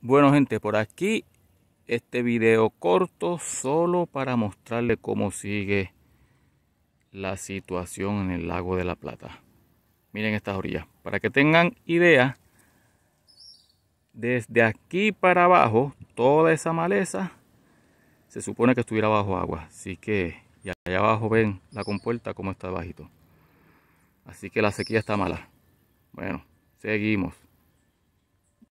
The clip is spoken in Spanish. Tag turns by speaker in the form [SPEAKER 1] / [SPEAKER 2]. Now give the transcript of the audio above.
[SPEAKER 1] Bueno gente, por aquí este video corto solo para mostrarle cómo sigue la situación en el lago de la Plata. Miren estas orillas, para que tengan idea, desde aquí para abajo, toda esa maleza se supone que estuviera bajo agua, así que allá abajo ven la compuerta como está bajito. Así que la sequía está mala. Bueno, seguimos.